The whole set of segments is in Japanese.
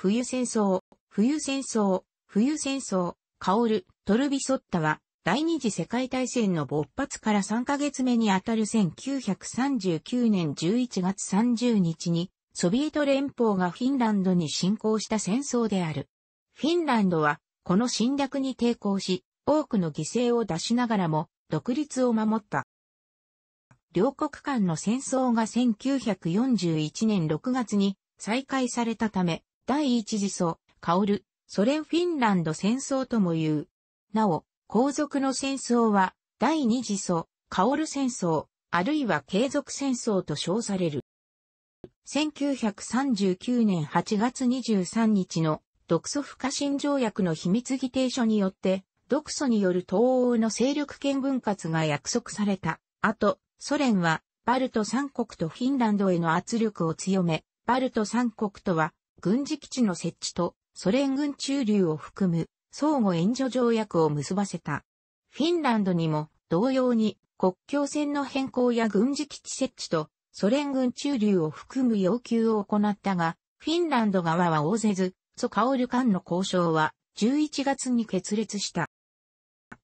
冬戦争、冬戦争、冬戦争、カオル、トルビソッタは、第二次世界大戦の勃発から3ヶ月目にあたる1939年11月30日に、ソビエト連邦がフィンランドに侵攻した戦争である。フィンランドは、この侵略に抵抗し、多くの犠牲を出しながらも、独立を守った。両国間の戦争が1941年6月に再開されたため、第一次祖、カオル、ソ連フィンランド戦争とも言う。なお、皇族の戦争は、第二次祖、カオル戦争、あるいは継続戦争と称される。1939年8月23日の独ソ不可侵条約の秘密議定書によって、独ソによる東欧の勢力圏分割が約束された。あと、ソ連は、バルト三国とフィンランドへの圧力を強め、バルト三国とは、軍事基地の設置とソ連軍駐留を含む相互援助条約を結ばせた。フィンランドにも同様に国境線の変更や軍事基地設置とソ連軍駐留を含む要求を行ったが、フィンランド側は応ぜず、ソカオル間の交渉は11月に決裂した。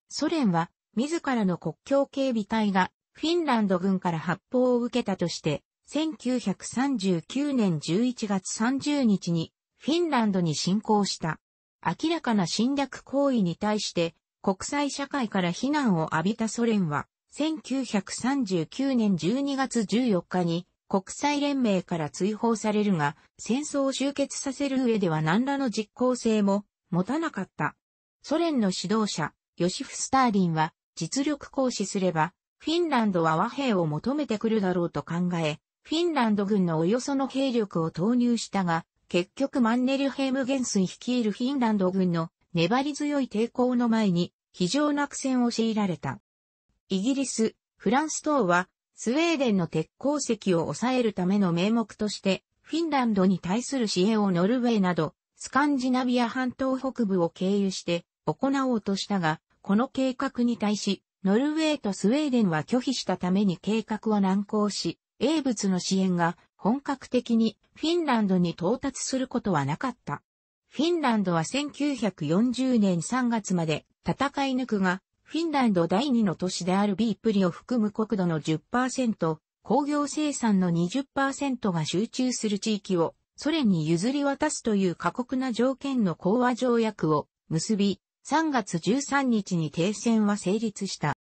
ソ連は自らの国境警備隊がフィンランド軍から発砲を受けたとして1939年11月30日にフィンランドに侵攻した。明らかな侵略行為に対して国際社会から非難を浴びたソ連は、1939年12月14日に国際連盟から追放されるが、戦争を終結させる上では何らの実効性も持たなかった。ソ連の指導者、ヨシフ・スターリンは、実力行使すれば、フィンランドは和平を求めてくるだろうと考え、フィンランド軍のおよその兵力を投入したが、結局マンネルヘーム元帥率いるフィンランド軍の粘り強い抵抗の前に非常な苦戦を強いられた。イギリス、フランス等はスウェーデンの鉄鉱石を抑えるための名目としてフィンランドに対する支援をノルウェーなどスカンジナビア半島北部を経由して行おうとしたが、この計画に対しノルウェーとスウェーデンは拒否したために計画は難航し、英物の支援が本格的にフィンランドに到達することはなかった。フィンランドは1940年3月まで戦い抜くが、フィンランド第二の都市であるビープリを含む国土の10%、工業生産の20%が集中する地域をソ連に譲り渡すという過酷な条件の講和条約を結び、3月13日に停戦は成立した。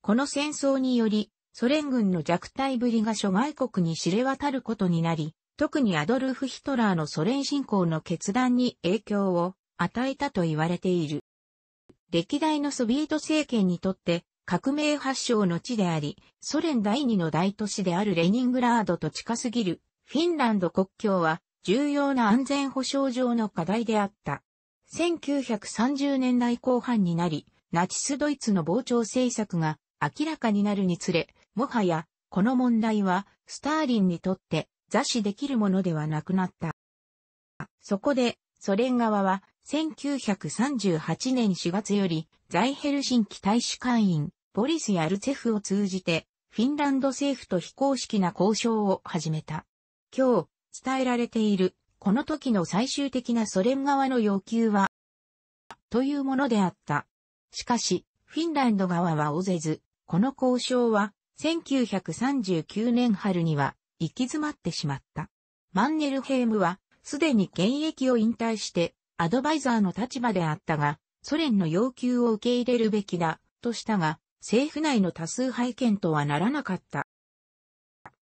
この戦争により、ソ連軍の弱体ぶりが諸外国に知れ渡ることになり、特にアドルフ・ヒトラーのソ連侵攻の決断に影響を与えたと言われている。歴代のソビエト政権にとって革命発祥の地であり、ソ連第二の大都市であるレニングラードと近すぎるフィンランド国境は重要な安全保障上の課題であった。1930年代後半になり、ナチスドイツの膨張政策が明らかになるにつれ、もはや、この問題は、スターリンにとって、座誌できるものではなくなった。そこで、ソ連側は、1938年4月より、在ヘルシンキ大使館員、ボリス・ヤルツェフを通じて、フィンランド政府と非公式な交渉を始めた。今日、伝えられている、この時の最終的なソ連側の要求は、というものであった。しかし、フィンランド側はおぜず、この交渉は1939年春には行き詰まってしまった。マンネルヘイムはすでに現役を引退してアドバイザーの立場であったが、ソ連の要求を受け入れるべきだとしたが、政府内の多数拝見とはならなかった。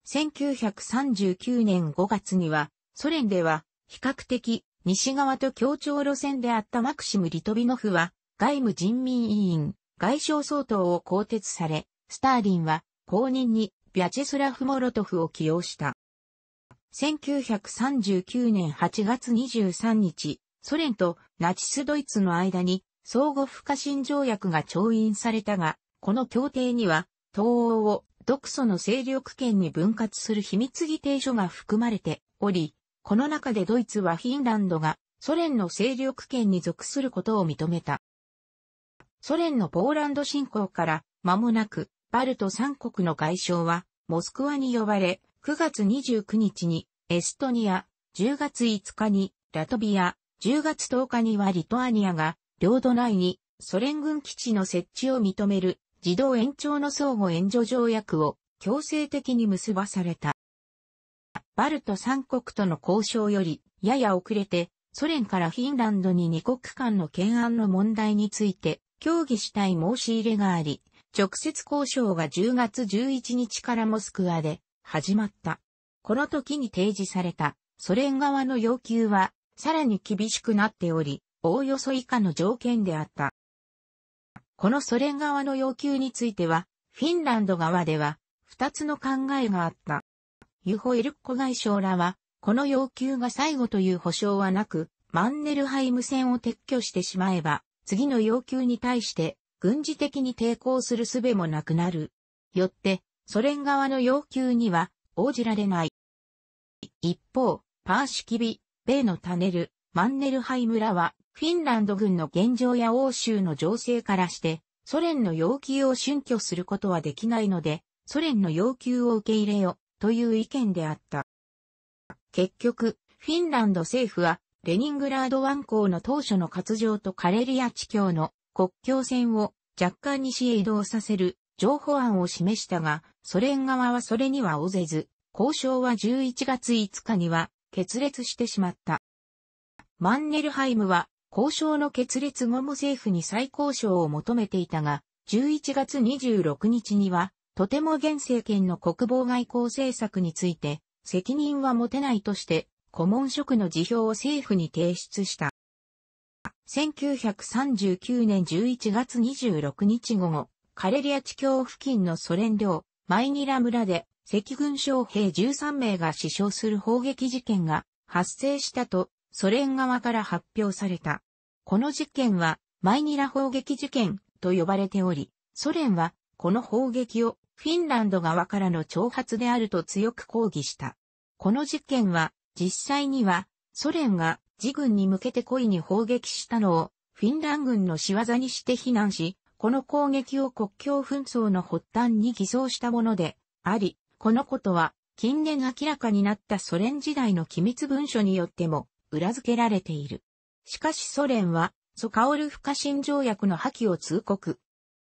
1939年5月には、ソ連では比較的西側と協調路線であったマクシム・リトビノフは外務人民委員、外相総統を更迭され、スターリンは後任にビャチェスラフ・モロトフを起用した。1939年8月23日、ソ連とナチスドイツの間に相互不可侵条約が調印されたが、この協定には東欧を独ソの勢力圏に分割する秘密議定書が含まれており、この中でドイツはフィンランドがソ連の勢力圏に属することを認めた。ソ連のポーランド侵攻から間もなくバルト3国の外相は、モスクワに呼ばれ、9月29日にエストニア、10月5日にラトビア、10月10日にはリトアニアが、領土内にソ連軍基地の設置を認める自動延長の相互援助条約を強制的に結ばされた。バルト3国との交渉よりやや遅れてソ連からフィンランドに2国間の懸案の問題について協議したい申し入れがあり、直接交渉が10月11日からモスクワで始まった。この時に提示されたソ連側の要求はさらに厳しくなっており、おおよそ以下の条件であった。このソ連側の要求については、フィンランド側では2つの考えがあった。ユホイルッコ外相らは、この要求が最後という保証はなく、マンネルハイム戦を撤去してしまえば、次の要求に対して軍事的に抵抗する術もなくなる。よって、ソ連側の要求には応じられない。一方、パーシキビ、米のタネル、マンネルハイ村は、フィンランド軍の現状や欧州の情勢からして、ソ連の要求を瞬去することはできないので、ソ連の要求を受け入れよ、という意見であった。結局、フィンランド政府は、レニングラード湾港の当初の割譲とカレリア地峡の国境線を若干西へ移動させる情報案を示したが、ソ連側はそれには応ぜず、交渉は11月5日には決裂してしまった。マンネルハイムは交渉の決裂後も政府に再交渉を求めていたが、11月26日には、とても現政権の国防外交政策について、責任は持てないとして、顧問職の辞表を政府に提出した。1939年11月26日午後、カレリア地境付近のソ連領、マイニラ村で、赤軍将兵13名が死傷する砲撃事件が発生したと、ソ連側から発表された。この事件は、マイニラ砲撃事件と呼ばれており、ソ連は、この砲撃をフィンランド側からの挑発であると強く抗議した。この事件は、実際には、ソ連が自軍に向けて故意に砲撃したのをフィンラン軍の仕業にして非難し、この攻撃を国境紛争の発端に偽装したものであり、このことは近年明らかになったソ連時代の機密文書によっても裏付けられている。しかしソ連は、ソカオル不可侵条約の破棄を通告。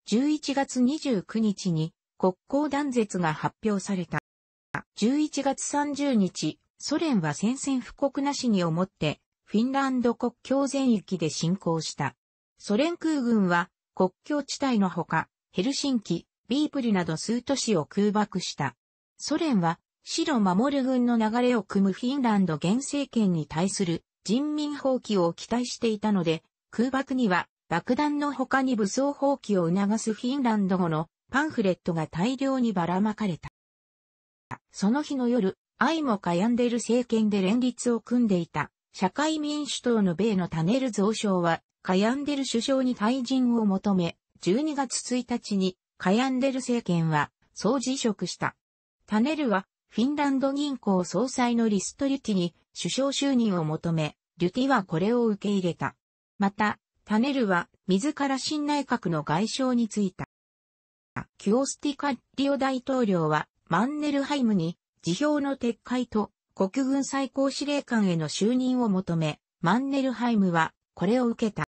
11月29日に国交断絶が発表された。11月30日、ソ連は宣戦布告なしに思ってフィンランド国境全域で侵攻した。ソ連空軍は国境地帯のほか、ヘルシンキ、ビープリなど数都市を空爆した。ソ連は、白守る軍の流れを組むフィンランド現政権に対する人民放棄を期待していたので、空爆には爆弾の他に武装放棄を促すフィンランド語のパンフレットが大量にばらまかれた。その日の夜、愛もかやんでる政権で連立を組んでいた社会民主党の米のタネル増相は、カヤンデル首相に退陣を求め、12月1日にカヤンデル政権は総辞職した。タネルはフィンランド銀行総裁のリストリュティに首相就任を求め、リュティはこれを受け入れた。また、タネルは自ら新内閣の外相に就いた。キオスティカリオ大統領はマンネルハイムに辞表の撤回と国軍最高司令官への就任を求め、マンネルハイムはこれを受けた。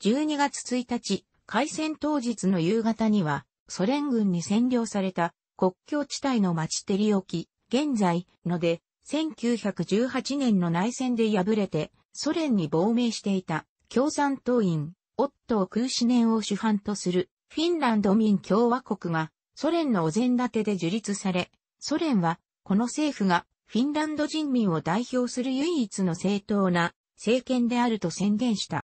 12月1日、開戦当日の夕方には、ソ連軍に占領された国境地帯の町テリオキ、現在ので、1918年の内戦で敗れて、ソ連に亡命していた共産党員、オットー・クーシネンを主犯とするフィンランド民共和国がソ連のお膳立てで樹立され、ソ連はこの政府がフィンランド人民を代表する唯一の正当な政権であると宣言した。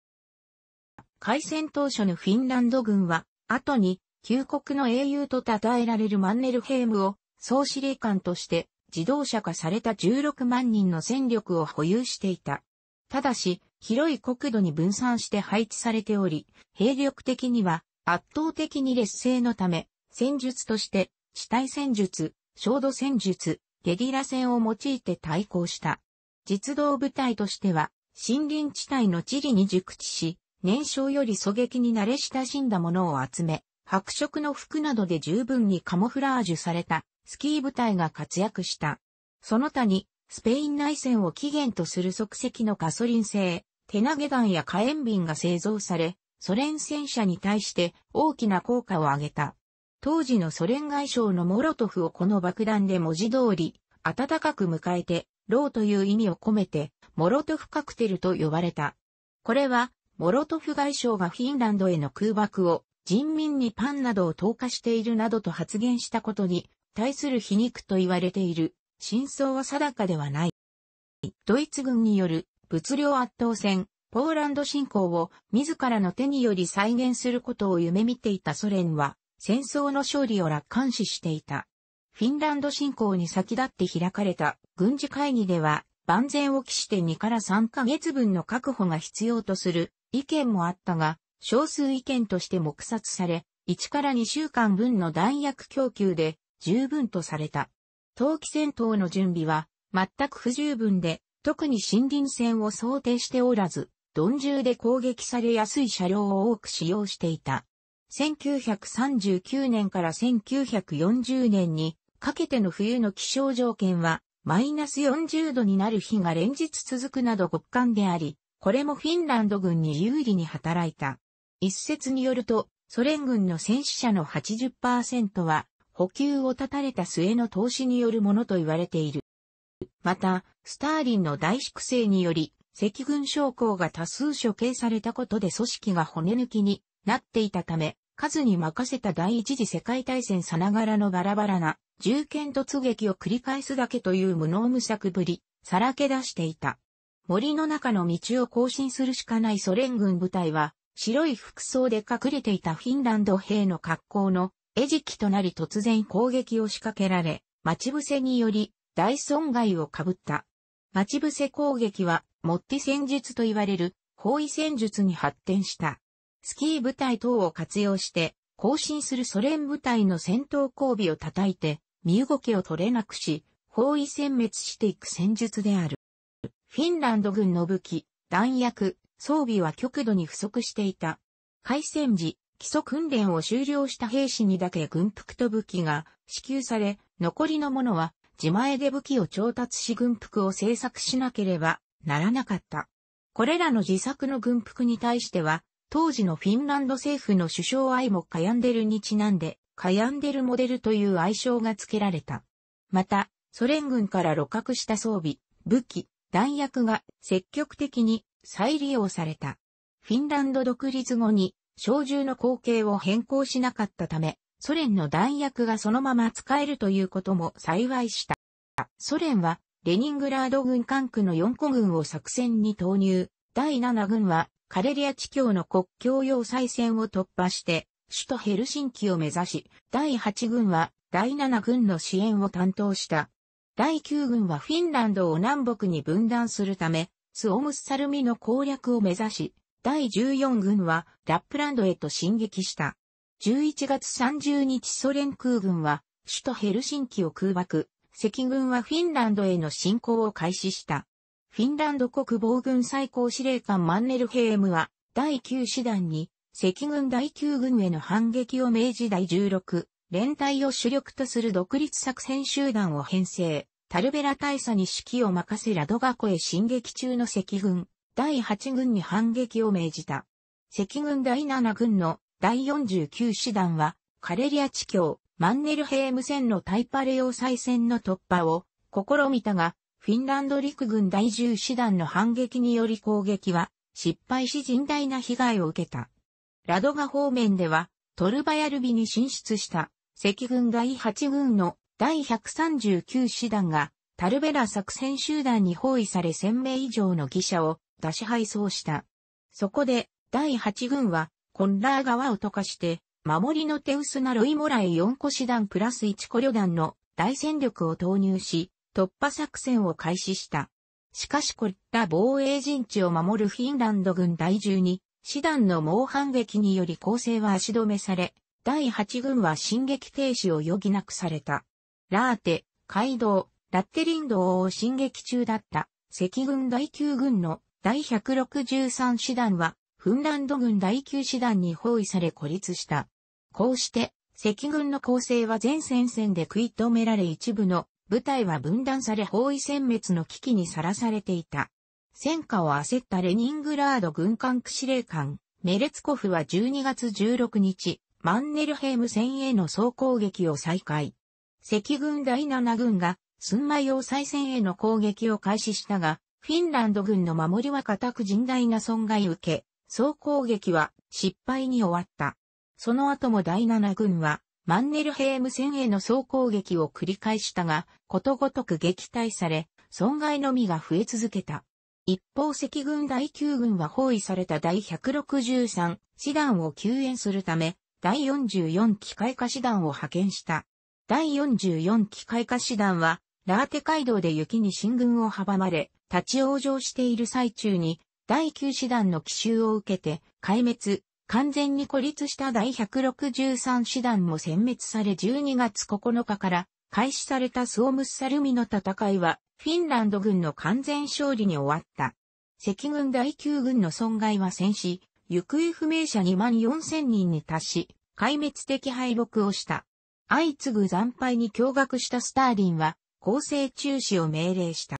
開戦当初のフィンランド軍は、後に、旧国の英雄と称えられるマンネルヘームを総司令官として自動車化された16万人の戦力を保有していた。ただし、広い国土に分散して配置されており、兵力的には圧倒的に劣勢のため、戦術として、地対戦術、焦土戦術、ゲリラ戦を用いて対抗した。実動部隊としては、森林地帯の地理に熟知し、燃焼より狙撃に慣れ親しんだものを集め、白色の服などで十分にカモフラージュされたスキー部隊が活躍した。その他に、スペイン内戦を起源とする即席のガソリン製、手投げ弾や火炎瓶が製造され、ソ連戦車に対して大きな効果を上げた。当時のソ連外相のモロトフをこの爆弾で文字通り、暖かく迎えて、ローという意味を込めて、モロトフカクテルと呼ばれた。これは、モロトフ外相がフィンランドへの空爆を、人民にパンなどを投下しているなどと発言したことに、対する皮肉と言われている、真相は定かではない。ドイツ軍による物量圧倒戦、ポーランド侵攻を自らの手により再現することを夢見ていたソ連は、戦争の勝利を楽観視していた。フィンランド侵攻に先立って開かれた軍事会議では万全を期して2から3ヶ月分の確保が必要とする意見もあったが、少数意見として黙殺され、1から2週間分の弾薬供給で十分とされた。冬季戦闘の準備は全く不十分で、特に森林戦を想定しておらず、鈍銃で攻撃されやすい車両を多く使用していた。1939年から1940年にかけての冬の気象条件はマイナス40度になる日が連日続くなど極寒であり、これもフィンランド軍に有利に働いた。一説によると、ソ連軍の戦死者の80%は補給を断たれた末の投資によるものと言われている。また、スターリンの大粛清により、赤軍将校が多数処刑されたことで組織が骨抜きになっていたため、数に任せた第一次世界大戦さながらのバラバラな、銃剣突撃を繰り返すだけという無能無策ぶり、さらけ出していた。森の中の道を行進するしかないソ連軍部隊は、白い服装で隠れていたフィンランド兵の格好の餌食となり突然攻撃を仕掛けられ、待ち伏せにより大損害をかぶった。待ち伏せ攻撃は、モッティ戦術と言われる包囲戦術に発展した。スキー部隊等を活用して、行進するソ連部隊の戦闘交尾を叩いて、身動きを取れなくし、包囲殲滅していく戦術である。フィンランド軍の武器、弾薬、装備は極度に不足していた。開戦時、基礎訓練を終了した兵士にだけ軍服と武器が支給され、残りのものは自前で武器を調達し軍服を製作しなければならなかった。これらの自作の軍服に対しては、当時のフィンランド政府の首相アイモ・カヤンデルにちなんで、カヤンデルモデルという愛称が付けられた。また、ソ連軍から露獲した装備、武器、弾薬が積極的に再利用された。フィンランド独立後に、小銃の光景を変更しなかったため、ソ連の弾薬がそのまま使えるということも幸いした。ソ連は、レニングラード軍管区の4個軍を作戦に投入、第7軍はカレリア地境の国境要塞線を突破して、首都ヘルシンキを目指し、第8軍は第7軍の支援を担当した。第9軍はフィンランドを南北に分断するため、スオムスサルミの攻略を目指し、第14軍はラップランドへと進撃した。11月30日ソ連空軍は首都ヘルシンキを空爆、赤軍はフィンランドへの侵攻を開始した。フィンランド国防軍最高司令官マンネルヘームは、第9師団に、赤軍第9軍への反撃を明治第16、連隊を主力とする独立作戦集団を編成、タルベラ大佐に指揮を任せラドガ湖へ進撃中の赤軍、第8軍に反撃を命じた。赤軍第7軍の第49師団は、カレリア地境、マンネルヘーム戦のタイパレ要塞戦の突破を試みたが、フィンランド陸軍第10師団の反撃により攻撃は失敗し甚大な被害を受けた。ラドガ方面ではトルバヤルビに進出した赤軍第8軍の第139師団がタルベラ作戦集団に包囲され1000名以上の記者を出し配送した。そこで第8軍はコンラー川を溶かして守りの手薄なロイモライ4個師団プラス1個旅団の大戦力を投入し、突破作戦を開始した。しかしこういった防衛陣地を守るフィンランド軍第12、師団の猛反撃により攻勢は足止めされ、第8軍は進撃停止を余儀なくされた。ラーテ、カイドウ、ラッテリンドを進撃中だった赤軍第9軍の第163師団は、フンランド軍第9師団に包囲され孤立した。こうして、赤軍の攻勢は全戦線で食い止められ一部の部隊は分断され包囲殲滅の危機にさらされていた。戦火を焦ったレニングラード軍艦区司令官、メレツコフは12月16日、マンネルヘーム戦への総攻撃を再開。赤軍第7軍が、スンマ要塞戦への攻撃を開始したが、フィンランド軍の守りは固く甚大な損害を受け、総攻撃は失敗に終わった。その後も第7軍はマンネルヘーム戦への総攻撃を繰り返したが、ことごとく撃退され、損害のみが増え続けた。一方赤軍第9軍は包囲された第163師団を救援するため、第44機械化師団を派遣した。第44機械化師団は、ラーテ街道で雪に進軍を阻まれ、立ち往生している最中に、第9師団の奇襲を受けて、壊滅、完全に孤立した第163師団も殲滅され12月9日から開始されたスオムッサルミの戦いは、フィンランド軍の完全勝利に終わった。赤軍第9軍の損害は戦死、行方不明者2万4000人に達し、壊滅的敗北をした。相次ぐ惨敗に驚愕したスターリンは、攻勢中止を命令した。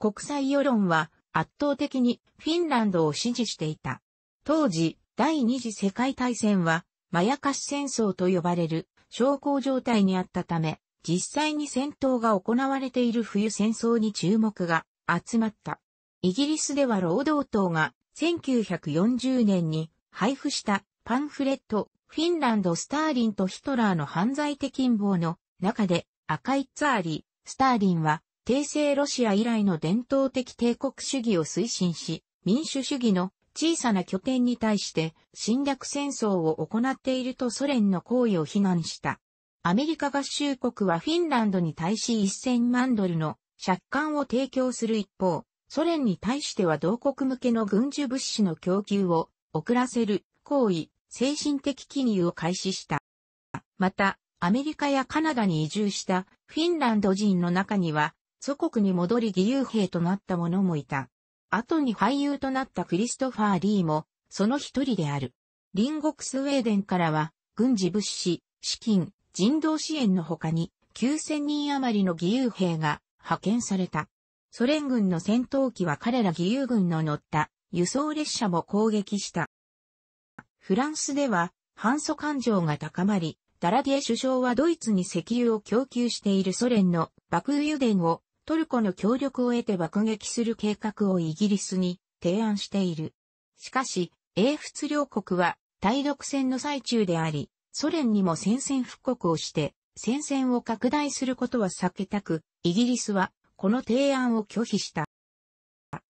国際世論は、圧倒的にフィンランドを支持していた。当時、第二次世界大戦は、まやかし戦争と呼ばれる、小康状態にあったため、実際に戦闘が行われている冬戦争に注目が集まった。イギリスでは労働党が1940年に配布したパンフレット、フィンランド・スターリンとヒトラーの犯罪的陰謀の中で赤いツァーリ、ー、スターリンは帝政ロシア以来の伝統的帝国主義を推進し、民主主義の小さな拠点に対して侵略戦争を行っているとソ連の行為を非難した。アメリカ合衆国はフィンランドに対し1000万ドルの借款を提供する一方、ソ連に対しては同国向けの軍需物資の供給を遅らせる行為、精神的記入を開始した。また、アメリカやカナダに移住したフィンランド人の中には、祖国に戻り義勇兵となった者もいた。後に俳優となったクリストファー・リーも、その一人である。隣国スウェーデンからは、軍事物資、資金、人道支援の他に、9000人余りの義勇兵が派遣された。ソ連軍の戦闘機は彼ら義勇軍の乗った輸送列車も攻撃した。フランスでは反祖感情が高まり、ダラディエ首相はドイツに石油を供給しているソ連の爆油電をトルコの協力を得て爆撃する計画をイギリスに提案している。しかし、英仏両国は対独戦の最中であり、ソ連にも宣戦布告をして、戦線を拡大することは避けたく、イギリスはこの提案を拒否した。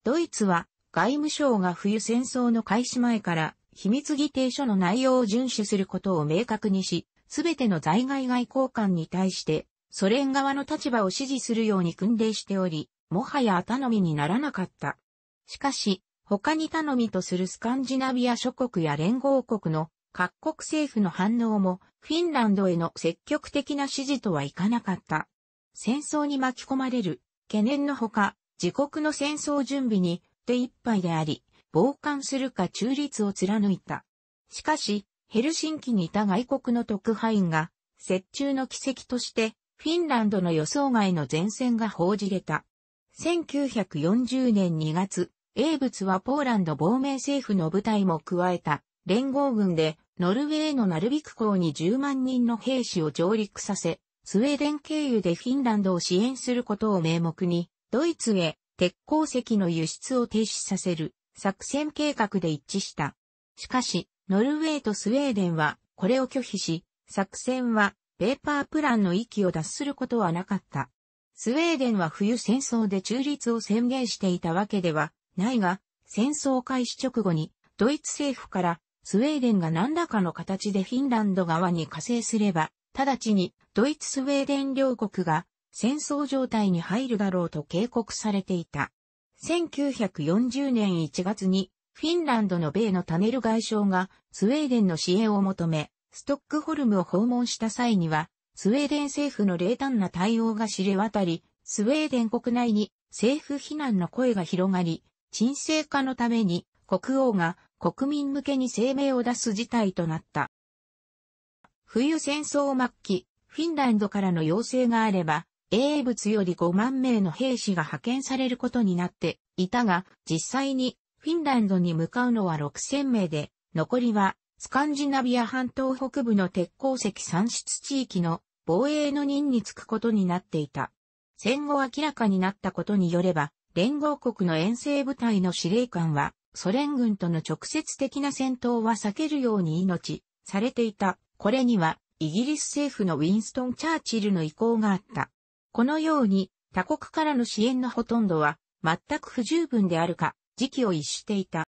ドイツは外務省が冬戦争の開始前から秘密議定書の内容を遵守することを明確にし、すべての在外外交官に対してソ連側の立場を支持するように訓令しており、もはや頼みにならなかった。しかし、他に頼みとするスカンジナビア諸国や連合国の各国政府の反応もフィンランドへの積極的な支持とはいかなかった。戦争に巻き込まれる懸念のほか、自国の戦争準備に手一杯であり、傍観するか中立を貫いた。しかし、ヘルシンキにいた外国の特派員が、折衷の奇跡として、フィンランドの予想外の前線が報じれた。1940年2月、英仏はポーランド亡命政府の部隊も加えた連合軍でノルウェーのナルビク港に10万人の兵士を上陸させ、スウェーデン経由でフィンランドを支援することを名目に、ドイツへ鉄鉱石の輸出を停止させる作戦計画で一致した。しかし、ノルウェーとスウェーデンはこれを拒否し、作戦はペーパープランの域を脱することはなかった。スウェーデンは冬戦争で中立を宣言していたわけではないが、戦争開始直後にドイツ政府からスウェーデンが何らかの形でフィンランド側に加勢すれば、直ちにドイツスウェーデン両国が戦争状態に入るだろうと警告されていた。1940年1月にフィンランドの米のタネル外相がスウェーデンの支援を求め、ストックホルムを訪問した際には、スウェーデン政府の冷淡な対応が知れ渡り、スウェーデン国内に政府非難の声が広がり、沈静化のために国王が国民向けに声明を出す事態となった。冬戦争末期、フィンランドからの要請があれば、英物より5万名の兵士が派遣されることになっていたが、実際にフィンランドに向かうのは6000名で、残りはスカンジナビア半島北部の鉄鉱石産出地域の防衛の任につくことになっていた。戦後明らかになったことによれば、連合国の遠征部隊の司令官は、ソ連軍との直接的な戦闘は避けるように命、されていた。これには、イギリス政府のウィンストン・チャーチルの意向があった。このように、他国からの支援のほとんどは、全く不十分であるか、時期を逸していた。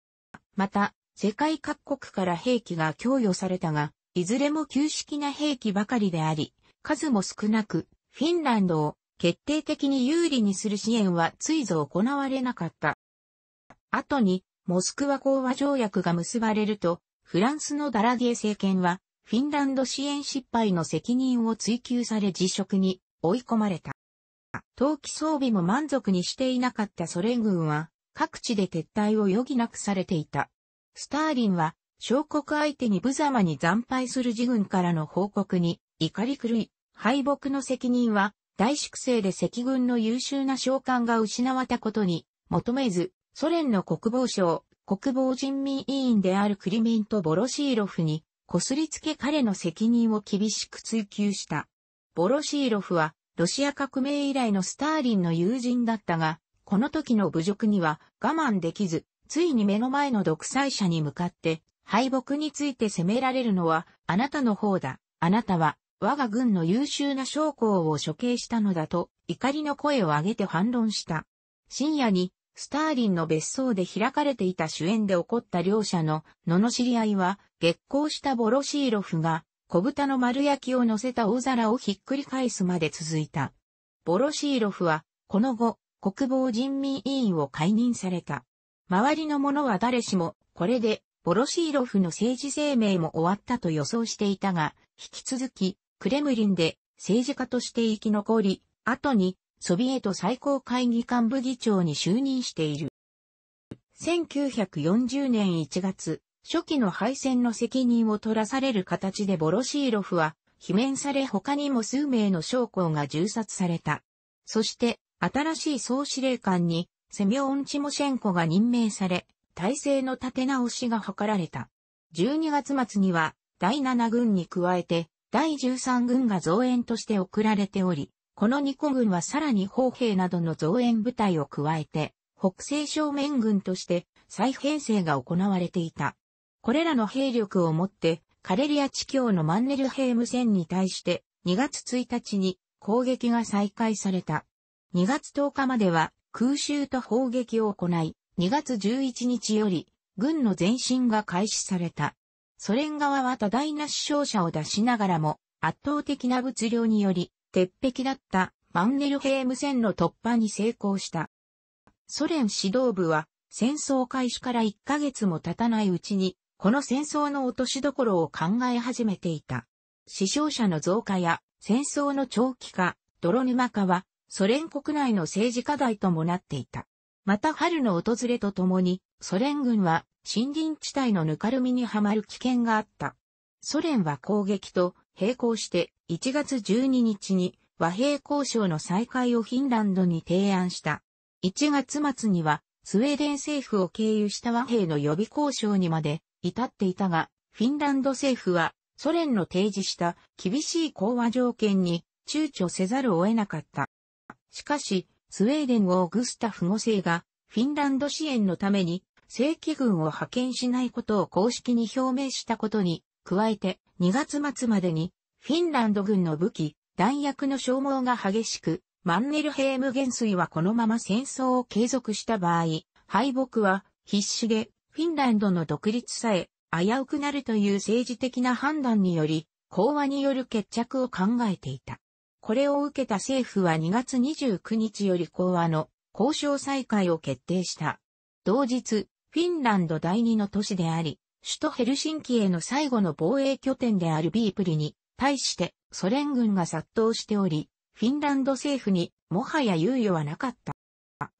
また、世界各国から兵器が供与されたが、いずれも旧式な兵器ばかりであり、数も少なく、フィンランドを決定的に有利にする支援はついぞ行われなかった。後に、モスクワ講和条約が結ばれると、フランスのダラディエ政権は、フィンランド支援失敗の責任を追及され辞職に追い込まれた。冬季装備も満足にしていなかったソ連軍は、各地で撤退を余儀なくされていた。スターリンは、小国相手に無様に惨敗する自軍からの報告に、怒り狂い、敗北の責任は、大粛清で赤軍の優秀な将官が失われたことに、求めず、ソ連の国防省、国防人民委員であるクリミント・ボロシーロフに、こすりつけ彼の責任を厳しく追求した。ボロシーロフは、ロシア革命以来のスターリンの友人だったが、この時の侮辱には我慢できず、ついに目の前の独裁者に向かって、敗北について責められるのは、あなたの方だ。あなたは、我が軍の優秀な将校を処刑したのだと、怒りの声を上げて反論した。深夜に、スターリンの別荘で開かれていた主演で起こった両者の罵り合いは、激光したボロシーロフが、小豚の丸焼きを乗せた大皿をひっくり返すまで続いた。ボロシーロフは、この後、国防人民委員を解任された。周りの者は誰しも、これで、ボロシーロフの政治生命も終わったと予想していたが、引き続き、クレムリンで政治家として生き残り、後に、ソビエト最高会議幹部議長に就任している。1940年1月、初期の敗戦の責任を取らされる形でボロシーロフは、罷免され他にも数名の将校が銃殺された。そして、新しい総司令官にセミオン・チモシェンコが任命され、体制の立て直しが図られた。12月末には、第7軍に加えて、第13軍が増援として送られており、この2個軍はさらに砲兵などの増援部隊を加えて、北西正面軍として再編成が行われていた。これらの兵力をもって、カレリア地境のマンネルヘーム戦に対して、2月1日に攻撃が再開された。2月10日までは空襲と砲撃を行い、2月11日より、軍の前進が開始された。ソ連側は多大な死傷者を出しながらも、圧倒的な物量により、鉄壁だったマンネルヘーム線の突破に成功した。ソ連指導部は、戦争開始から1ヶ月も経たないうちに、この戦争の落としどころを考え始めていた。死傷者の増加や戦争の長期化、泥沼化はソ連国内の政治課題ともなっていた。また春の訪れとともに、ソ連軍は森林地帯のぬかるみにはまる危険があった。ソ連は攻撃と並行して1月12日に和平交渉の再開をフィンランドに提案した。1月末にはスウェーデン政府を経由した和平の予備交渉にまで至っていたが、フィンランド政府はソ連の提示した厳しい講和条件に躊躇せざるを得なかった。しかし、スウェーデンをグスタフ5世がフィンランド支援のために正規軍を派遣しないことを公式に表明したことに、加えて2月末までにフィンランド軍の武器、弾薬の消耗が激しく、マンネルヘーム元帥はこのまま戦争を継続した場合、敗北は必死でフィンランドの独立さえ危うくなるという政治的な判断により、講和による決着を考えていた。これを受けた政府は2月29日より講和の交渉再開を決定した。同日、フィンランド第二の都市であり、首都ヘルシンキへの最後の防衛拠点であるビープリに対してソ連軍が殺到しており、フィンランド政府にもはや猶予はなかった。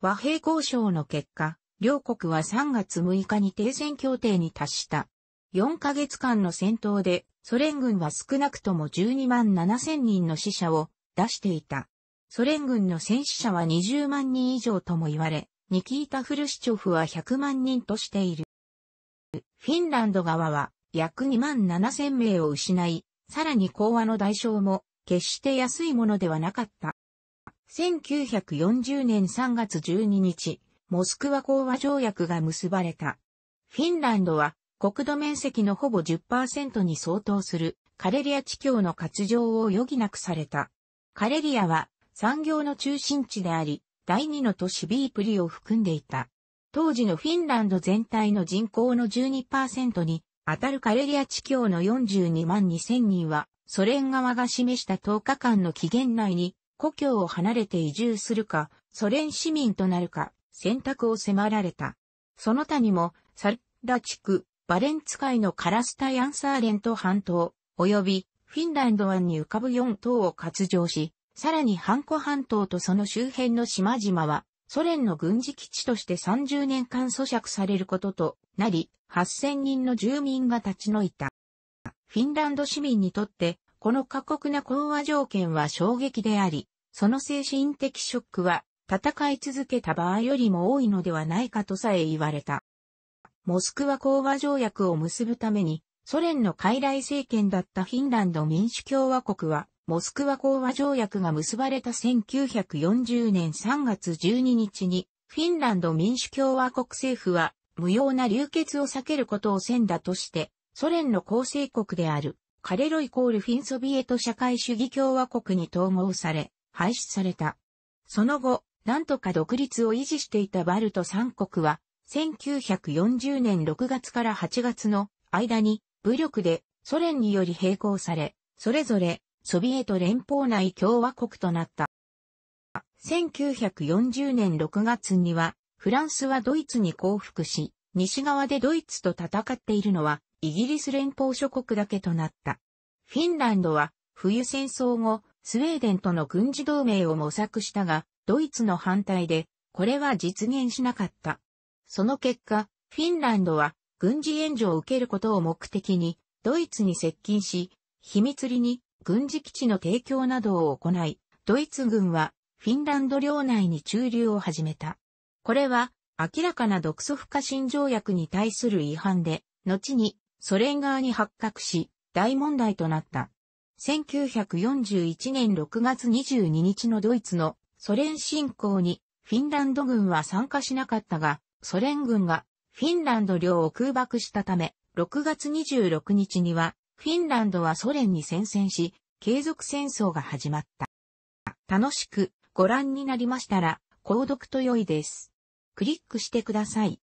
和平交渉の結果、両国は3月6日に停戦協定に達した。4ヶ月間の戦闘で、ソ連軍は少なくとも12万7千人の死者を出していた。ソ連軍の戦死者は20万人以上とも言われ、ニキータ・フルシチョフは100万人としている。フィンランド側は約2万7千名を失い、さらに講和の代償も決して安いものではなかった。1940年3月12日、モスクワ講和条約が結ばれた。フィンランドは国土面積のほぼ10%に相当するカレリア地境の割譲を余儀なくされた。カレリアは産業の中心地であり、第二の都市ビープリを含んでいた。当時のフィンランド全体の人口の12%に当たるカレリア地境の42万2000人は、ソ連側が示した10日間の期限内に故郷を離れて移住するか、ソ連市民となるか、選択を迫られた。その他にも、サッラ地区、バレンツ海のカラスタヤンサーレント半島、及びフィンランド湾に浮かぶ4島を割譲し、さらにハンコ半島とその周辺の島々は、ソ連の軍事基地として30年間咀嚼されることとなり、8000人の住民が立ち退いた。フィンランド市民にとって、この過酷な講和条件は衝撃であり、その精神的ショックは戦い続けた場合よりも多いのではないかとさえ言われた。モスクワ講和条約を結ぶために、ソ連の傀儡政権だったフィンランド民主共和国は、モスクワ講和条約が結ばれた1940年3月12日に、フィンランド民主共和国政府は、無用な流血を避けることを選だとして、ソ連の構成国である、カレロイコールフィンソビエト社会主義共和国に統合され、廃止された。その後、なんとか独立を維持していたバルト3国は、1940年6月から8月の間に武力でソ連により並行され、それぞれソビエト連邦内共和国となった。1940年6月にはフランスはドイツに降伏し、西側でドイツと戦っているのはイギリス連邦諸国だけとなった。フィンランドは冬戦争後、スウェーデンとの軍事同盟を模索したが、ドイツの反対で、これは実現しなかった。その結果、フィンランドは軍事援助を受けることを目的に、ドイツに接近し、秘密裏に軍事基地の提供などを行い、ドイツ軍はフィンランド領内に駐留を始めた。これは明らかな独ソ不可侵条約に対する違反で、後にソ連側に発覚し、大問題となった。1941年6月22日のドイツのソ連侵攻にフィンランド軍は参加しなかったが、ソ連軍がフィンランド領を空爆したため、6月26日には、フィンランドはソ連に宣戦し、継続戦争が始まった。楽しくご覧になりましたら、購読と良いです。クリックしてください。